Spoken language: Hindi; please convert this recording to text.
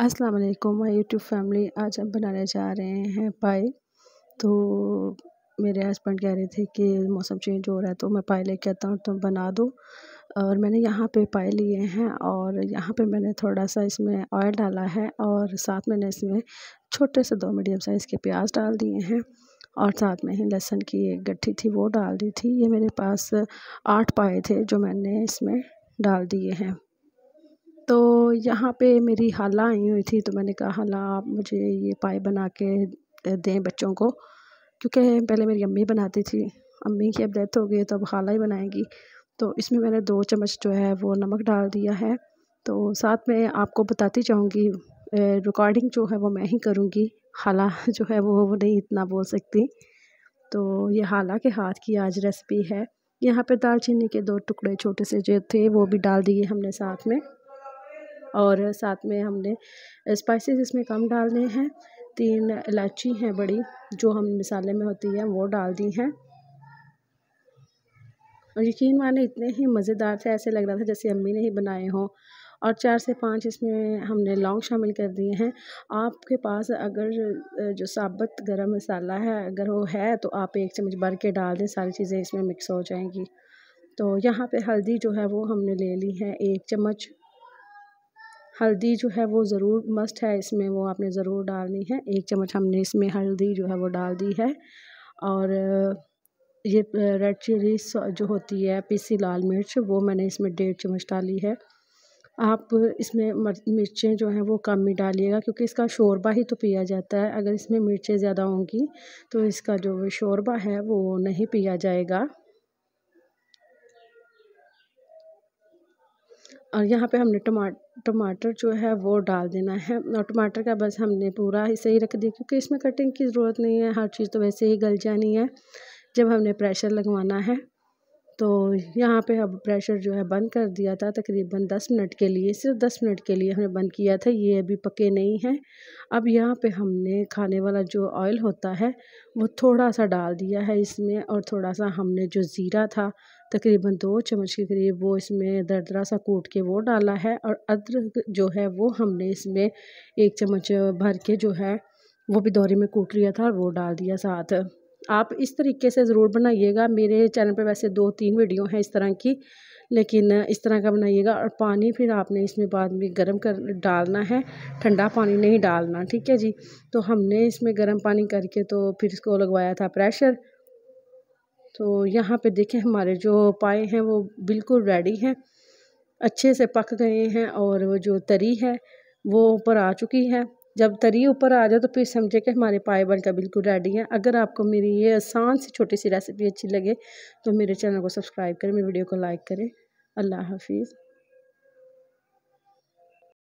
अस्सलाम वालेकुम माय यूट्यूब फैमिली आज हम बनाने जा रहे हैं पाए तो मेरे हस्बैंड कह रहे थे कि मौसम चेंज हो रहा है तो मैं पाए लेके आता हूँ तुम तो बना दो और मैंने यहाँ पे पाए लिए हैं और यहाँ पे मैंने थोड़ा सा इसमें ऑयल डाला है और साथ मैंने इसमें छोटे से दो मीडियम साइज़ के प्याज डाल दिए हैं और साथ में ही लहसुन की एक गट्ठी थी वो डाल दी थी ये मेरे पास आठ पाए थे जो मैंने इसमें डाल दिए हैं तो यहाँ पे मेरी हाला आई हुई थी तो मैंने कहा हाला आप मुझे ये पाए बना के दें बच्चों को क्योंकि पहले मेरी अम्मी बनाती थी अम्मी की अब डेथ हो गई तो अब हाला ही बनाएंगी तो इसमें मैंने दो चम्मच जो है वो नमक डाल दिया है तो साथ में आपको बताती चाहूँगी रिकॉर्डिंग जो है वो मैं ही करूँगी हाला जो है वो वो नहीं इतना बोल सकती तो ये हाला के हाथ की आज रेसिपी है यहाँ पे दालचीनी के दो टुकड़े छोटे से जो थे वो भी डाल दिए हमने साथ में और साथ में हमने स्पाइसेस इसमें कम डालने हैं तीन इलायची हैं बड़ी जो हम मिसाले में होती है वो डाल दी हैं और यकीन माने इतने ही मज़ेदार थे ऐसे लग रहा था जैसे अम्मी ने ही बनाए हों और चार से पाँच इसमें हमने लौंग शामिल कर दिए हैं आपके पास अगर जो साबत गरम मसाला है अगर वो है तो आप एक चम्मच भर के डाल दें सारी चीज़ें इसमें मिक्स हो जाएंगी तो यहाँ पे हल्दी जो है वो हमने ले ली है एक चम्मच हल्दी जो है वो ज़रूर मस्ट है इसमें वो आपने ज़रूर डालनी है एक चम्मच हमने इसमें हल्दी जो है वो डाल दी है और ये रेड चिली जो होती है पीसी लाल मिर्च वो मैंने इसमें डेढ़ चम्मच डाली है आप इसमें मिर्चें जो हैं वो कम ही डालिएगा क्योंकि इसका शोरबा ही तो पिया जाता है अगर इसमें मिर्चें ज़्यादा होंगी तो इसका जो शोरबा है वो नहीं पिया जाएगा और यहाँ पे हमने टमा टमाटर जो है वो डाल देना है और टमाटर का बस हमने पूरा ही सही रख दिया क्योंकि इसमें कटिंग की ज़रूरत नहीं है हर चीज़ तो वैसे ही गल जानी है जब हमने प्रेशर लगवाना है तो यहाँ पे अब प्रेशर जो है बंद कर दिया था तकरीबन दस मिनट के लिए सिर्फ दस मिनट के लिए हमने बंद किया था ये अभी पके नहीं हैं अब यहाँ पे हमने खाने वाला जो ऑयल होता है वो थोड़ा सा डाल दिया है इसमें और थोड़ा सा हमने जो ज़ीरा था तकरीबन दो चम्मच के करीब वो इसमें दरदरा सा कूट के वो डाला है और अदरक जो है वो हमने इसमें एक चम्मच भर के जो है वो भी दौरे में कूट लिया था और वो डाल दिया साथ आप इस तरीके से ज़रूर बनाइएगा मेरे चैनल पर वैसे दो तीन वीडियो हैं इस तरह की लेकिन इस तरह का बनाइएगा और पानी फिर आपने इसमें बाद में गर्म कर डालना है ठंडा पानी नहीं डालना ठीक है जी तो हमने इसमें गर्म पानी करके तो फिर इसको लगवाया था प्रेशर तो यहाँ पे देखें हमारे जो पाए हैं वो बिल्कुल रेडी हैं अच्छे से पक गए हैं और वो जो तरी है वो ऊपर आ चुकी है जब तरी ऊपर आ जाए तो फिर समझे कि हमारे पाए बनकर बिल्कुल रेडी हैं अगर आपको मेरी ये आसान सी छोटी सी रेसिपी अच्छी लगे तो मेरे चैनल को सब्सक्राइब करें मेरी वीडियो को लाइक करें अल्लाह हाफिज़